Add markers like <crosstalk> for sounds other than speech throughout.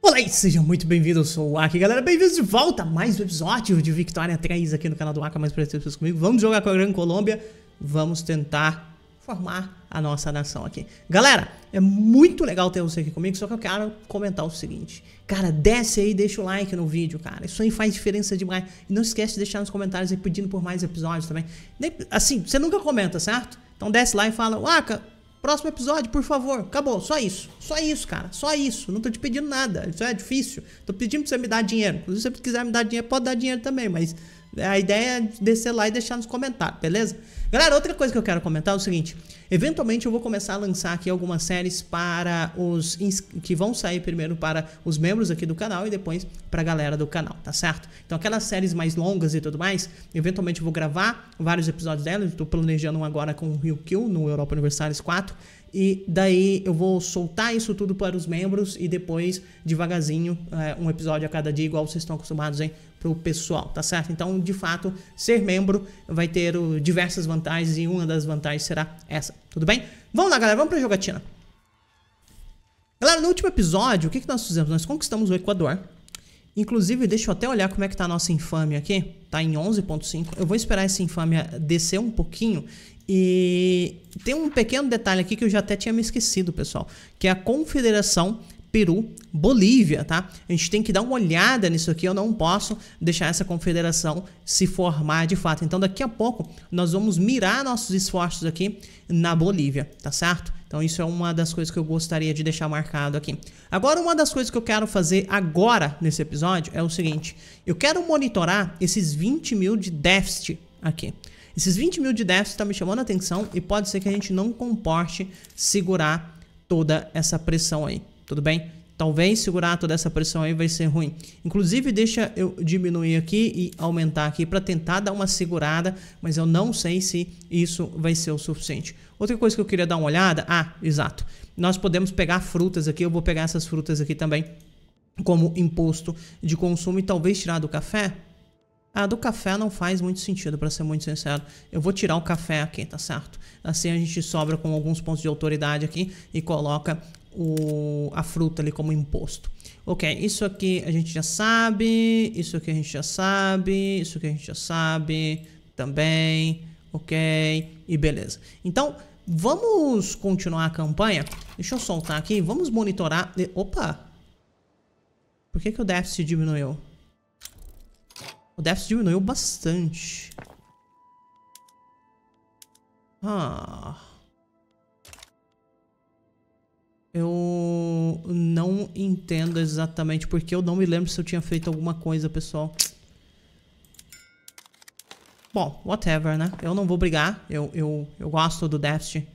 Olá e sejam muito bem-vindos, eu sou o Aki, galera, bem-vindos de volta a mais um episódio de Victoria 3 aqui no canal do Aki, mais pra vocês comigo, vamos jogar com a Gran Colômbia, vamos tentar formar a nossa nação aqui. Galera, é muito legal ter você aqui comigo, só que eu quero comentar o seguinte, cara, desce aí e deixa o like no vídeo, cara, isso aí faz diferença demais, e não esquece de deixar nos comentários aí pedindo por mais episódios também, assim, você nunca comenta, certo? Então desce lá e fala, Aki... Próximo episódio, por favor. Acabou, só isso. Só isso, cara. Só isso. Não tô te pedindo nada. Isso é difícil. Tô pedindo pra você me dar dinheiro. Se você quiser me dar dinheiro, pode dar dinheiro também, mas a ideia é descer lá e deixar nos comentários, beleza? Galera, outra coisa que eu quero comentar é o seguinte: eventualmente eu vou começar a lançar aqui algumas séries para os que vão sair primeiro para os membros aqui do canal e depois para a galera do canal, tá certo? Então aquelas séries mais longas e tudo mais, eventualmente eu vou gravar vários episódios delas. Estou planejando um agora com o Rio Kill no Europa Universalis 4 e daí eu vou soltar isso tudo para os membros e depois devagarzinho é, um episódio a cada dia igual vocês estão acostumados, hein? para o pessoal, tá certo? Então, de fato, ser membro vai ter o, diversas vantagens e uma das vantagens será essa, tudo bem? Vamos lá, galera, vamos para a jogatina. Galera, no último episódio, o que, que nós fizemos? Nós conquistamos o Equador. Inclusive, deixa eu até olhar como é que tá a nossa infâmia aqui. Tá em 11.5. Eu vou esperar essa infâmia descer um pouquinho e tem um pequeno detalhe aqui que eu já até tinha me esquecido, pessoal, que é a confederação Peru, Bolívia, tá? A gente tem que dar uma olhada nisso aqui, eu não posso deixar essa confederação se formar de fato. Então daqui a pouco nós vamos mirar nossos esforços aqui na Bolívia, tá certo? Então isso é uma das coisas que eu gostaria de deixar marcado aqui. Agora uma das coisas que eu quero fazer agora nesse episódio é o seguinte, eu quero monitorar esses 20 mil de déficit aqui. Esses 20 mil de déficit está me chamando a atenção e pode ser que a gente não comporte segurar toda essa pressão aí tudo bem? Talvez então segurar toda essa pressão aí vai ser ruim. Inclusive, deixa eu diminuir aqui e aumentar aqui para tentar dar uma segurada, mas eu não sei se isso vai ser o suficiente. Outra coisa que eu queria dar uma olhada, ah, exato. Nós podemos pegar frutas aqui, eu vou pegar essas frutas aqui também como imposto de consumo e talvez tirar do café. Ah, do café não faz muito sentido, para ser muito sincero. Eu vou tirar o café aqui, tá certo? Assim a gente sobra com alguns pontos de autoridade aqui e coloca o, a fruta ali como imposto. Ok, isso aqui a gente já sabe, isso aqui a gente já sabe, isso aqui a gente já sabe também, ok, e beleza. Então, vamos continuar a campanha. Deixa eu soltar aqui, vamos monitorar... Opa! Por que, que o déficit diminuiu? O déficit diminuiu bastante. Ah... Eu não entendo exatamente porque eu não me lembro se eu tinha feito alguma coisa, pessoal. Bom, whatever, né? Eu não vou brigar. Eu, eu, eu gosto do déficit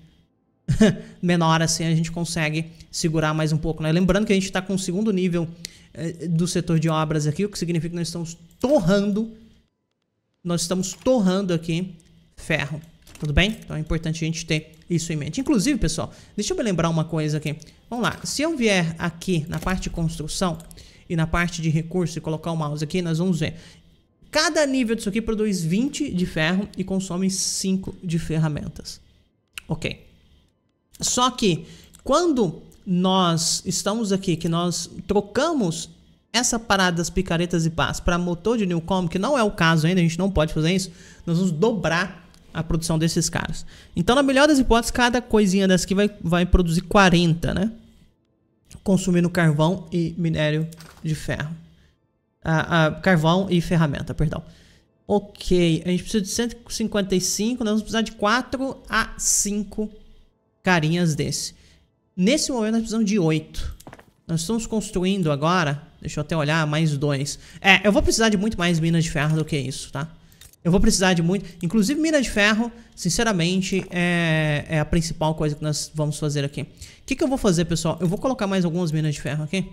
<laughs> menor, assim a gente consegue segurar mais um pouco, né? Lembrando que a gente está com o segundo nível eh, do setor de obras aqui, o que significa que nós estamos torrando, nós estamos torrando aqui ferro. Tudo bem? Então é importante a gente ter isso em mente. Inclusive, pessoal, deixa eu me lembrar uma coisa aqui. Vamos lá. Se eu vier aqui na parte de construção e na parte de recurso e colocar o mouse aqui, nós vamos ver. Cada nível disso aqui produz 20 de ferro e consome 5 de ferramentas. Ok. Só que quando nós estamos aqui, que nós trocamos essa parada das picaretas e pás para motor de Newcom, que não é o caso ainda, a gente não pode fazer isso, nós vamos dobrar a produção desses caras. Então, na melhor das hipóteses, cada coisinha dessa aqui vai, vai produzir 40, né? Consumindo carvão e minério de ferro. Ah, ah, carvão e ferramenta, perdão. Ok, a gente precisa de 155, nós vamos precisar de 4 a 5 carinhas desse. Nesse momento nós precisamos de 8. Nós estamos construindo agora, deixa eu até olhar, mais dois. É, eu vou precisar de muito mais minas de ferro do que isso, tá? Eu vou precisar de muito. Inclusive, mina de ferro, sinceramente, é, é a principal coisa que nós vamos fazer aqui. O que, que eu vou fazer, pessoal? Eu vou colocar mais algumas minas de ferro aqui.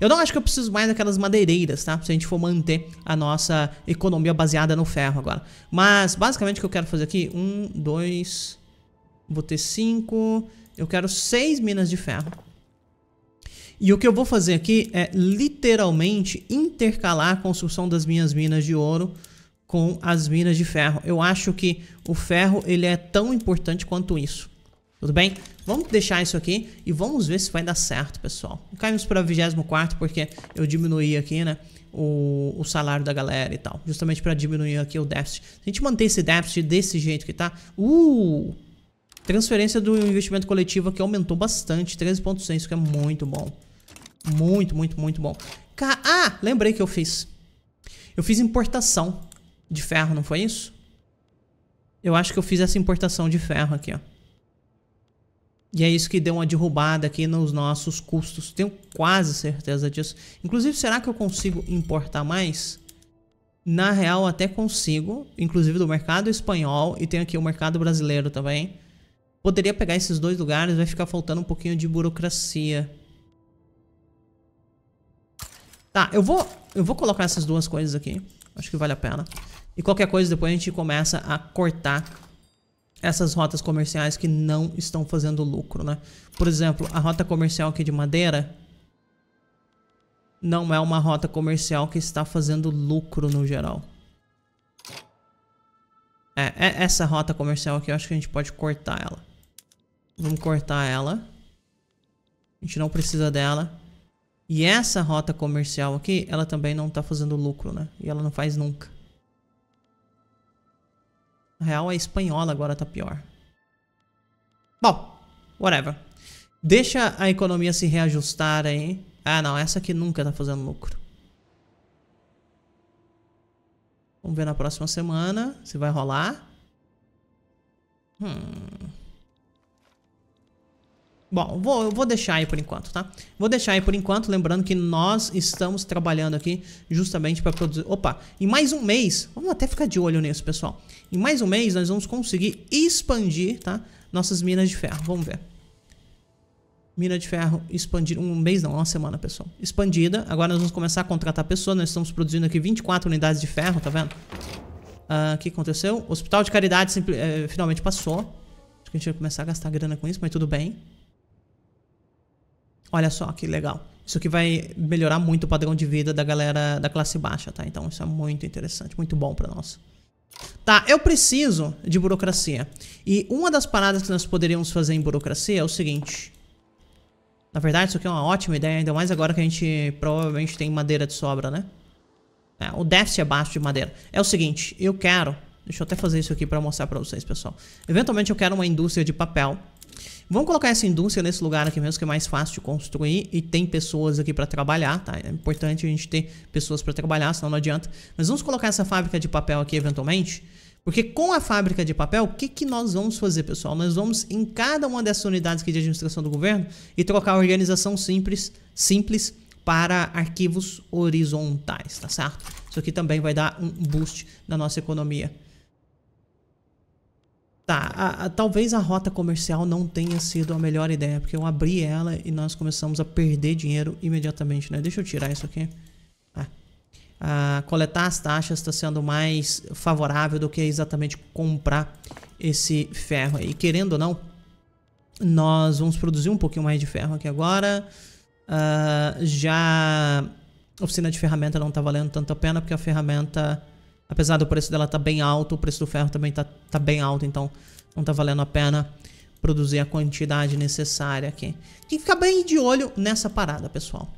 Eu não acho que eu preciso mais daquelas madeireiras, tá? Se a gente for manter a nossa economia baseada no ferro agora. Mas, basicamente, o que eu quero fazer aqui... Um, dois... Vou ter cinco... Eu quero seis minas de ferro. E o que eu vou fazer aqui é, literalmente, intercalar a construção das minhas minas de ouro com as minas de ferro. Eu acho que o ferro ele é tão importante quanto isso. Tudo bem? Vamos deixar isso aqui e vamos ver se vai dar certo, pessoal. Caímos para 24 porque eu diminuí aqui, né? O, o, salário da galera e tal. Justamente para diminuir aqui o déficit. Se a gente manter esse déficit desse jeito que tá... Uh! Transferência do investimento coletivo aqui aumentou bastante. 13,6, isso que é muito bom. Muito, muito, muito bom. ah! Lembrei que eu fiz. Eu fiz importação de ferro, não foi isso? Eu acho que eu fiz essa importação de ferro aqui, ó. E é isso que deu uma derrubada aqui nos nossos custos. Tenho quase certeza disso. Inclusive, será que eu consigo importar mais? Na real, até consigo. Inclusive do mercado espanhol e tem aqui o mercado brasileiro também. Poderia pegar esses dois lugares, vai ficar faltando um pouquinho de burocracia. Tá, eu vou, eu vou colocar essas duas coisas aqui. Acho que vale a pena. E qualquer coisa, depois a gente começa a cortar essas rotas comerciais que não estão fazendo lucro, né? Por exemplo, a rota comercial aqui de madeira não é uma rota comercial que está fazendo lucro no geral. É, é essa rota comercial aqui, eu acho que a gente pode cortar ela. Vamos cortar ela. A gente não precisa dela. E essa rota comercial aqui, ela também não está fazendo lucro, né? E ela não faz nunca. Na real, é espanhola agora tá pior. Bom, whatever. Deixa a economia se reajustar aí. Ah, não. Essa aqui nunca tá fazendo lucro. Vamos ver na próxima semana se vai rolar. Hum... Bom, vou, eu vou deixar aí por enquanto, tá? Vou deixar aí por enquanto, lembrando que nós estamos trabalhando aqui justamente para produzir... Opa, em mais um mês, vamos até ficar de olho nisso, pessoal. Em mais um mês nós vamos conseguir expandir, tá? Nossas minas de ferro, vamos ver. Mina de ferro expandida, um mês não, uma semana, pessoal. Expandida, agora nós vamos começar a contratar pessoas, nós estamos produzindo aqui 24 unidades de ferro, tá vendo? Ah, o uh, que aconteceu? O hospital de caridade uh, finalmente passou. Acho que a gente vai começar a gastar grana com isso, mas tudo bem. Olha só que legal. Isso que vai melhorar muito o padrão de vida da galera da classe baixa, tá? Então isso é muito interessante, muito bom para nós. Tá, eu preciso de burocracia. E uma das paradas que nós poderíamos fazer em burocracia é o seguinte. Na verdade, isso aqui é uma ótima ideia, ainda mais agora que a gente provavelmente tem madeira de sobra, né? É, o déficit é baixo de madeira. É o seguinte, eu quero... Deixa eu até fazer isso aqui pra mostrar pra vocês, pessoal. Eventualmente eu quero uma indústria de papel Vamos colocar essa indústria nesse lugar aqui mesmo, que é mais fácil de construir e tem pessoas aqui para trabalhar, tá? É importante a gente ter pessoas para trabalhar, senão não adianta. Mas vamos colocar essa fábrica de papel aqui eventualmente, porque com a fábrica de papel, o que, que nós vamos fazer, pessoal? Nós vamos em cada uma dessas unidades aqui de administração do governo e trocar a organização simples, simples para arquivos horizontais, tá certo? Isso aqui também vai dar um boost na nossa economia. Tá, a, a, talvez a rota comercial não tenha sido a melhor ideia, porque eu abri ela e nós começamos a perder dinheiro imediatamente, né? Deixa eu tirar isso aqui. Ah, coletar as taxas está sendo mais favorável do que exatamente comprar esse ferro aí. Querendo ou não, nós vamos produzir um pouquinho mais de ferro aqui agora. Ah, já a oficina de ferramenta não está valendo tanto a pena, porque a ferramenta Apesar do preço dela estar tá bem alto, o preço do ferro também está tá bem alto, então não está valendo a pena produzir a quantidade necessária aqui. Tem que ficar bem de olho nessa parada, pessoal.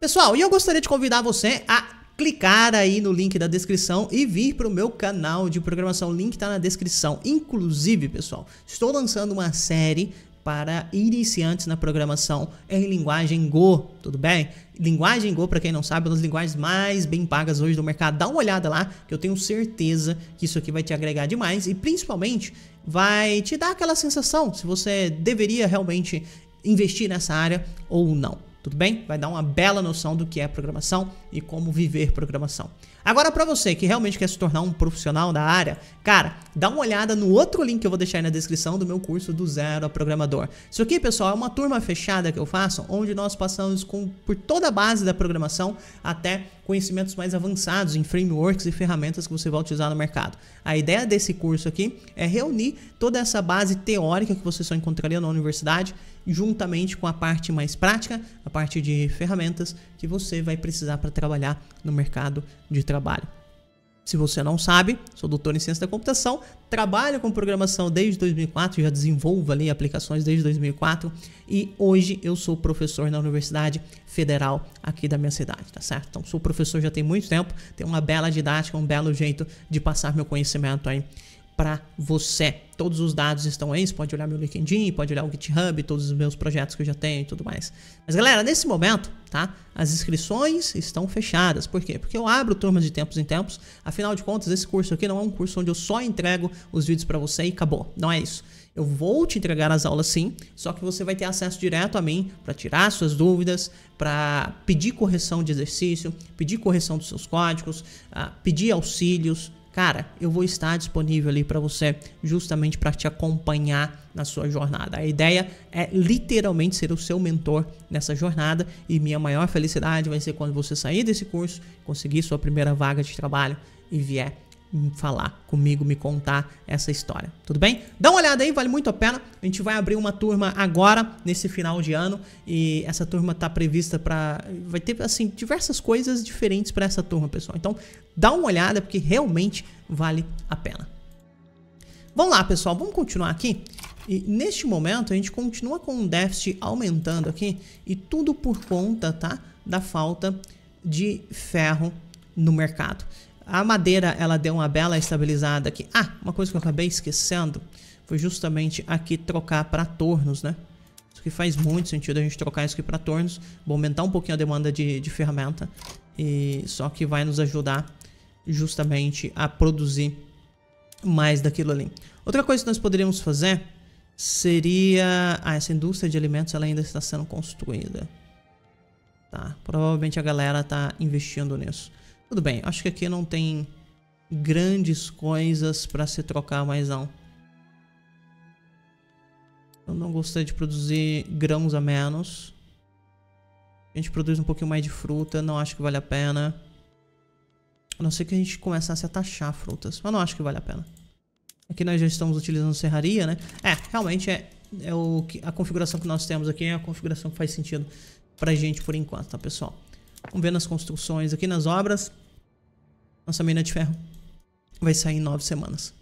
Pessoal, e eu gostaria de convidar você a clicar aí no link da descrição e vir para o meu canal de programação. O link está na descrição. Inclusive, pessoal, estou lançando uma série para iniciantes na programação em linguagem Go, tudo bem? Linguagem Go, para quem não sabe, é uma das linguagens mais bem pagas hoje do mercado. Dá uma olhada lá, que eu tenho certeza que isso aqui vai te agregar demais e principalmente vai te dar aquela sensação se você deveria realmente investir nessa área ou não. Tudo bem? Vai dar uma bela noção do que é programação e como viver programação. Agora, para você que realmente quer se tornar um profissional da área, cara, dá uma olhada no outro link que eu vou deixar aí na descrição do meu curso do Zero a Programador. Isso aqui, pessoal, é uma turma fechada que eu faço, onde nós passamos com, por toda a base da programação até conhecimentos mais avançados em frameworks e ferramentas que você vai utilizar no mercado. A ideia desse curso aqui é reunir toda essa base teórica que você só encontraria na universidade, juntamente com a parte mais prática, a parte de ferramentas que você vai precisar para trabalhar no mercado de trabalho. Se você não sabe, sou doutor em ciência da computação, trabalho com programação desde 2004, já desenvolvo ali aplicações desde 2004 e hoje eu sou professor na Universidade Federal aqui da minha cidade, tá certo? Então sou professor já tem muito tempo, tenho uma bela didática, um belo jeito de passar meu conhecimento aí para você. Todos os dados estão aí, você pode olhar meu LinkedIn, pode olhar o GitHub, todos os meus projetos que eu já tenho e tudo mais. Mas galera, nesse momento tá? As inscrições estão fechadas. Por quê? Porque eu abro turmas de tempos em tempos. Afinal de contas, esse curso aqui não é um curso onde eu só entrego os vídeos para você e acabou. Não é isso. Eu vou te entregar as aulas sim, só que você vai ter acesso direto a mim para tirar suas dúvidas, para pedir correção de exercício, pedir correção dos seus códigos, ah, pedir auxílios, cara, eu vou estar disponível ali para você, justamente para te acompanhar na sua jornada. A ideia é literalmente ser o seu mentor nessa jornada e minha maior felicidade vai ser quando você sair desse curso, conseguir sua primeira vaga de trabalho e vier falar comigo, me contar essa história, tudo bem? Dá uma olhada aí, vale muito a pena. A gente vai abrir uma turma agora, nesse final de ano, e essa turma tá prevista para vai ter assim diversas coisas diferentes para essa turma, pessoal. Então, dá uma olhada porque realmente vale a pena. Vamos lá, pessoal, vamos continuar aqui. E neste momento a gente continua com o déficit aumentando aqui e tudo por conta, tá, da falta de ferro no mercado. A madeira, ela deu uma bela estabilizada aqui. Ah, uma coisa que eu acabei esquecendo foi justamente aqui trocar para tornos, né? Isso que faz muito sentido a gente trocar isso aqui para tornos. Vou aumentar um pouquinho a demanda de, de ferramenta. E só que vai nos ajudar justamente a produzir mais daquilo ali. Outra coisa que nós poderíamos fazer seria... Ah, essa indústria de alimentos ela ainda está sendo construída. Tá, provavelmente a galera está investindo nisso. Tudo bem, acho que aqui não tem grandes coisas para se trocar mais não. Eu não gostaria de produzir grãos a menos. A gente produz um pouquinho mais de fruta, não acho que vale a pena. A não ser que a gente começasse a taxar frutas, mas não acho que vale a pena. Aqui nós já estamos utilizando serraria, né? É, realmente é, é o que, a configuração que nós temos aqui é a configuração que faz sentido pra gente por enquanto, tá pessoal? Vamos ver nas construções aqui, nas obras. Nossa mina de ferro vai sair em nove semanas.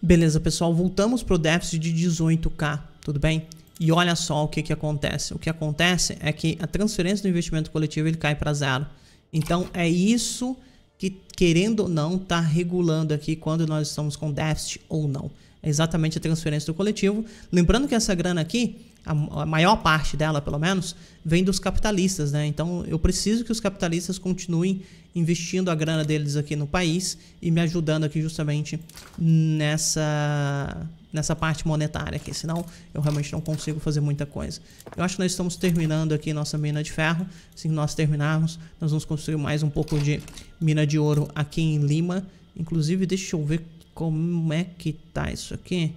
Beleza, pessoal. Voltamos pro déficit de 18k, tudo bem? E olha só o que, que acontece. O que acontece é que a transferência do investimento coletivo ele cai para zero. Então é isso que, querendo ou não, está regulando aqui quando nós estamos com déficit ou não. É exatamente a transferência do coletivo. Lembrando que essa grana aqui a maior parte dela, pelo menos, vem dos capitalistas, né? Então eu preciso que os capitalistas continuem investindo a grana deles aqui no país e me ajudando aqui justamente nessa nessa parte monetária aqui, senão eu realmente não consigo fazer muita coisa. Eu acho que nós estamos terminando aqui nossa mina de ferro. Se nós terminarmos, nós vamos construir mais um pouco de mina de ouro aqui em Lima. Inclusive, deixa eu ver como é que tá isso aqui.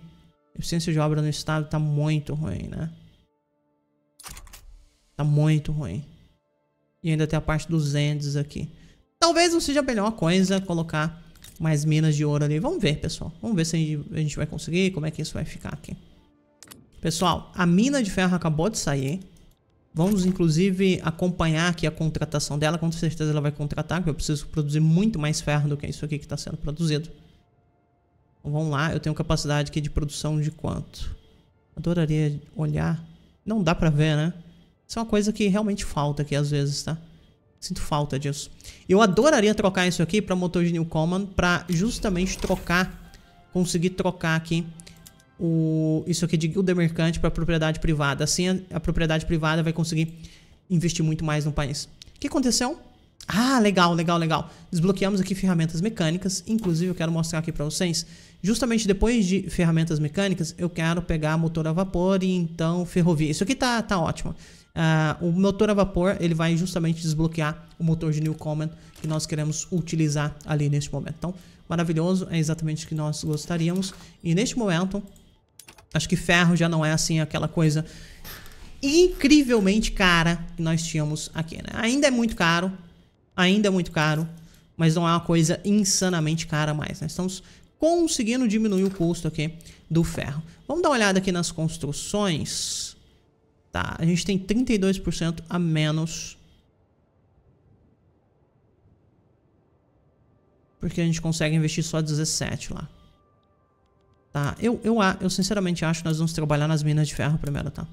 eficiência de obra no estado tá muito ruim, né? Tá muito ruim. E ainda tem a parte dos Ends aqui. Talvez não seja a melhor coisa colocar mais minas de ouro ali. Vamos ver, pessoal. Vamos ver se a gente vai conseguir, como é que isso vai ficar aqui. Pessoal, a mina de ferro acabou de sair. Vamos, inclusive, acompanhar aqui a contratação dela. Com certeza ela vai contratar, porque eu preciso produzir muito mais ferro do que isso aqui que está sendo produzido. Então, vamos lá. Eu tenho capacidade aqui de produção de quanto? Adoraria olhar. Não dá pra ver, né? Isso é uma coisa que realmente falta aqui às vezes, tá? Sinto falta disso. Eu adoraria trocar isso aqui pra motor de New Command pra justamente trocar, conseguir trocar aqui o, isso aqui de guilda mercante pra propriedade privada. Assim a, a propriedade privada vai conseguir investir muito mais no país. O que aconteceu? Ah, legal, legal, legal. Desbloqueamos aqui ferramentas mecânicas. Inclusive, eu quero mostrar aqui para vocês. Justamente depois de ferramentas mecânicas, eu quero pegar motor a vapor e então ferrovia. Isso aqui tá, tá ótimo. Uh, o motor a vapor ele vai justamente desbloquear o motor de Newcomen que nós queremos utilizar ali neste momento. Então, maravilhoso, é exatamente o que nós gostaríamos. E neste momento, acho que ferro já não é assim aquela coisa incrivelmente cara que nós tínhamos aqui, né? Ainda é muito caro, ainda é muito caro, mas não é uma coisa insanamente cara mais, né? Estamos conseguindo diminuir o custo aqui do ferro. Vamos dar uma olhada aqui nas construções Tá? A gente tem 32% a menos. Porque a gente consegue investir só 17 lá. Tá? Eu, eu, eu sinceramente acho que nós vamos trabalhar nas minas de ferro primeiro, tá?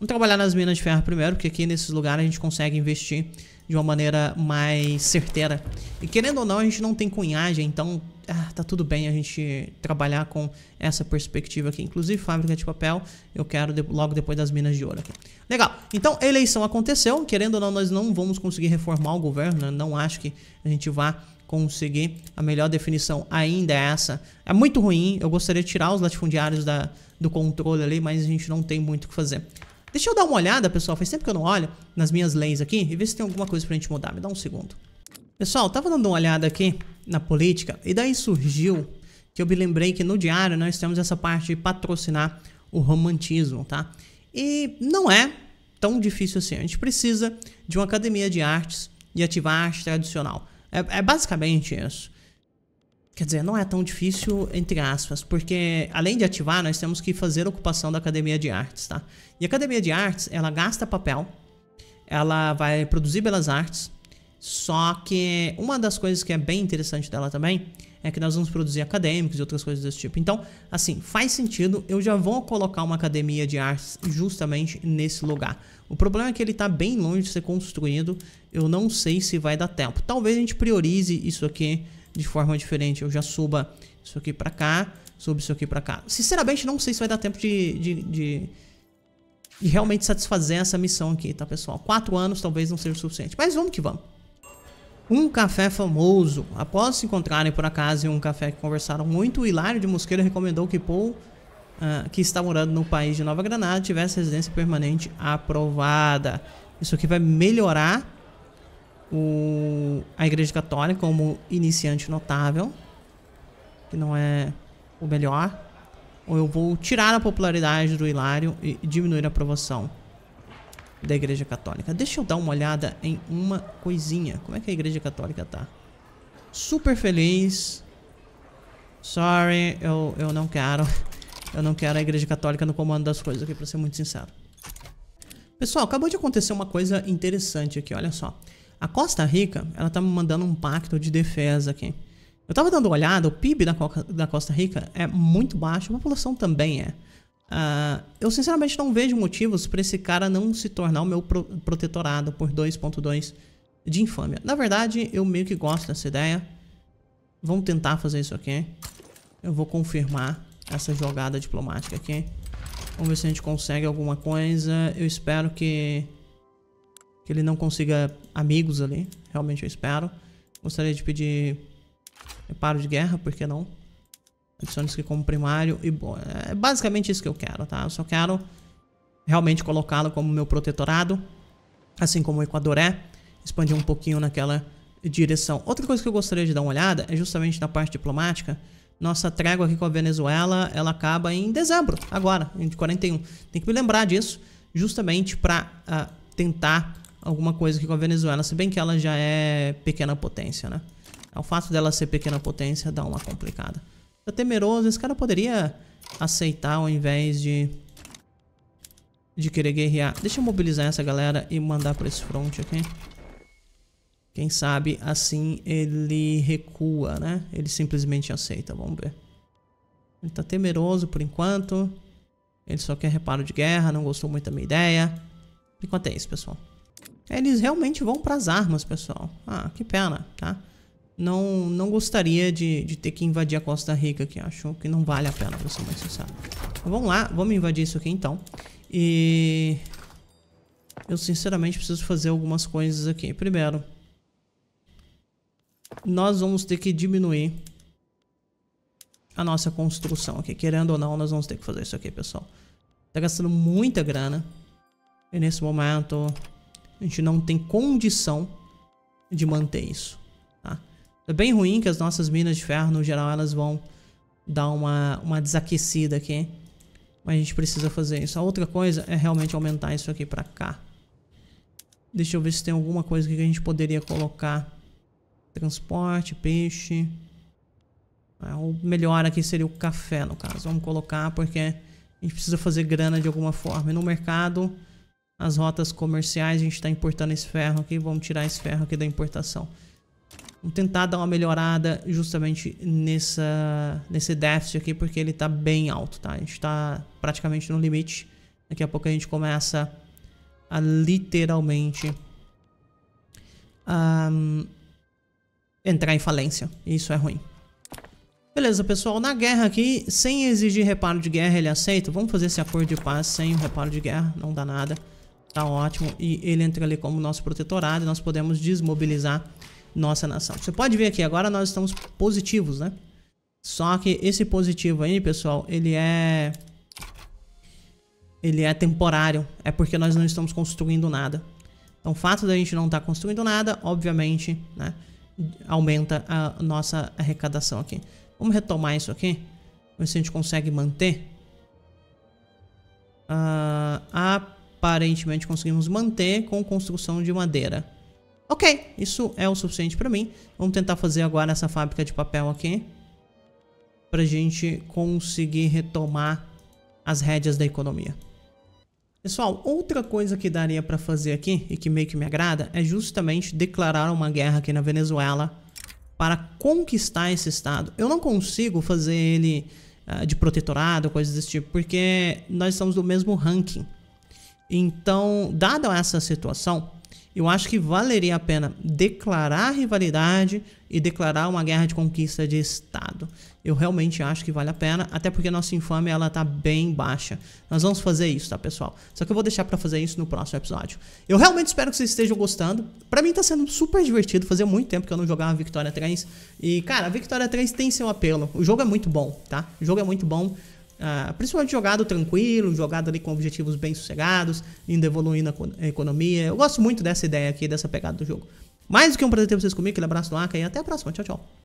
Vamos trabalhar nas minas de ferro primeiro, porque aqui nesses lugares a gente consegue investir de uma maneira mais certeira. E querendo ou não, a gente não tem cunhagem, então ah, tá tudo bem a gente trabalhar com essa perspectiva aqui. Inclusive, fábrica de papel, eu quero de, logo depois das minas de ouro aqui. Legal, então eleição aconteceu. Querendo ou não, nós não vamos conseguir reformar o governo, né? não acho que a gente vá conseguir. A melhor definição ainda é essa. É muito ruim, eu gostaria de tirar os latifundiários da, do controle ali, mas a gente não tem muito o que fazer. Deixa eu dar uma olhada, pessoal. Faz tempo que eu não olho nas minhas lanes aqui e ver se tem alguma coisa pra gente mudar. Me dá um segundo. Pessoal, tava dando uma olhada aqui na política e daí surgiu que eu me lembrei que no diário nós temos essa parte de patrocinar o romantismo, tá? E não é tão difícil assim. A gente precisa de uma academia de artes e ativar arte tradicional. É, é basicamente isso. Quer dizer, não é tão difícil, entre aspas, porque além de ativar, nós temos que fazer ocupação da Academia de Artes, tá? E a Academia de Artes, ela gasta papel, ela vai produzir belas artes, só que uma das coisas que é bem interessante dela também é que nós vamos produzir acadêmicos e outras coisas desse tipo. Então, assim, faz sentido, eu já vou colocar uma academia de artes justamente nesse lugar. O problema é que ele está bem longe de ser construído, eu não sei se vai dar tempo. Talvez a gente priorize isso aqui de forma diferente. Eu já suba isso aqui pra cá, subo isso aqui pra cá. Sinceramente, não sei se vai dar tempo de, de, de, de realmente satisfazer essa missão aqui, tá, pessoal? Quatro anos talvez não seja o suficiente, mas vamos que vamos. Um café famoso. Após se encontrarem por acaso em um café que conversaram muito, Hilário de Mosqueira recomendou que Paul Uh, que está morando no país de Nova Granada tivesse residência permanente aprovada. Isso aqui vai melhorar o, a Igreja Católica como iniciante notável, que não é o melhor. Ou eu vou tirar a popularidade do Hilário e diminuir a aprovação da Igreja Católica. Deixa eu dar uma olhada em uma coisinha. Como é que a Igreja Católica tá? Super feliz. Sorry, eu, eu não quero. Eu não quero a Igreja Católica no comando das coisas aqui, pra ser muito sincero. Pessoal, acabou de acontecer uma coisa interessante aqui, olha só. A Costa Rica, ela tá me mandando um pacto de defesa aqui. Eu tava dando uma olhada, o PIB da, da, Costa Rica é muito baixo, a população também é. Uh, eu sinceramente não vejo motivos para esse cara não se tornar o meu pro, protetorado por 2.2 de infâmia. Na verdade, eu meio que gosto dessa ideia. Vamos tentar fazer isso aqui. Eu vou confirmar essa jogada diplomática aqui. Vamos ver se a gente consegue alguma coisa. Eu espero que que ele não consiga amigos ali. Realmente eu espero. Gostaria de pedir reparo de guerra, por que não? Adicione isso aqui como primário e bom, é basicamente isso que eu quero, tá? Eu só quero realmente colocá-lo como meu protetorado, assim como o Equador é, expandir um pouquinho naquela direção. Outra coisa que eu gostaria de dar uma olhada é justamente na parte diplomática. Nossa trégua aqui com a Venezuela, ela acaba em dezembro, agora, em 41. Tem que me lembrar disso, justamente para uh, ah, tentar alguma coisa aqui com a Venezuela, se bem que ela já é pequena potência, né? É o fato dela ser pequena potência dá uma complicada. Tá temeroso, esse cara poderia aceitar ao invés de de querer guerrear. Deixa eu mobilizar essa galera e mandar pra esse front aqui. Quem sabe assim ele recua, né? Ele simplesmente aceita, vamos ver. Ele tá temeroso por enquanto. Ele só quer reparo de guerra, não gostou muito da minha ideia. Enquanto é isso, pessoal. Eles realmente vão para as armas, pessoal. Ah, que pena, tá? Não, não gostaria de, de ter que invadir a Costa Rica aqui. Acho que não vale a pena, pra ser mais sincero. vamos lá, vamos invadir isso aqui então. E... Eu sinceramente preciso fazer algumas coisas aqui. Primeiro, nós vamos ter que diminuir a nossa construção aqui. Querendo ou não, nós vamos ter que fazer isso aqui, pessoal. Tá gastando muita grana. E nesse momento, a gente não tem condição de manter isso. Tá? É bem ruim que as nossas minas de ferro, no geral, elas vão dar uma, uma desaquecida aqui. Mas a gente precisa fazer isso. A outra coisa é realmente aumentar isso aqui pra cá. Deixa eu ver se tem alguma coisa que a gente poderia colocar. Transporte, peixe. Ah, o melhor aqui seria o café, no caso. Vamos colocar porque a gente precisa fazer grana de alguma forma. E no mercado as rotas comerciais, a gente está importando esse ferro aqui, vamos tirar esse ferro aqui da importação. Vamos tentar dar uma melhorada justamente nessa, nesse déficit aqui, porque ele está bem alto, tá? A gente está praticamente no limite. Daqui a pouco a gente começa a literalmente um, entrar em falência. Isso é ruim. Beleza, pessoal. Na guerra aqui, sem exigir reparo de guerra, ele aceita. Vamos fazer esse acordo de paz sem reparo de guerra. Não dá nada. Tá ótimo. E ele entra ali como nosso protetorado e nós podemos desmobilizar nossa nação. Você pode ver aqui, agora nós estamos positivos, né? Só que esse positivo aí, pessoal, ele é... Ele é temporário. É porque nós não estamos construindo nada. Então, o fato da gente não estar tá construindo nada, obviamente, né? Aumenta a nossa arrecadação aqui. Vamos retomar isso aqui. Ver se a gente consegue manter. Uh, a aparentemente conseguimos manter com construção de madeira. Ok, isso é o suficiente para mim. Vamos tentar fazer agora essa fábrica de papel aqui. Pra gente conseguir retomar as rédeas da economia. Pessoal, outra coisa que daria para fazer aqui e que meio que me agrada é justamente declarar uma guerra aqui na Venezuela para conquistar esse estado. Eu não consigo fazer ele uh, de protetorado, coisas desse tipo, porque nós estamos do mesmo ranking. Então, dada essa situação, eu acho que valeria a pena declarar rivalidade e declarar uma guerra de conquista de Estado. Eu realmente acho que vale a pena, até porque nossa infame ela tá bem baixa. Nós vamos fazer isso, tá, pessoal? Só que eu vou deixar para fazer isso no próximo episódio. Eu realmente espero que vocês estejam gostando. Para mim tá sendo super divertido, fazia muito tempo que eu não jogava Victoria 3. E, cara, a Victoria 3 tem seu apelo. O jogo é muito bom, tá? O jogo é muito bom. Uh, principalmente jogado tranquilo, jogado ali com objetivos bem sossegados, indo evoluindo a economia. Eu gosto muito dessa ideia aqui, dessa pegada do jogo. Mais do que um prazer ter vocês comigo, aquele abraço do Aka e até a próxima. Tchau, tchau.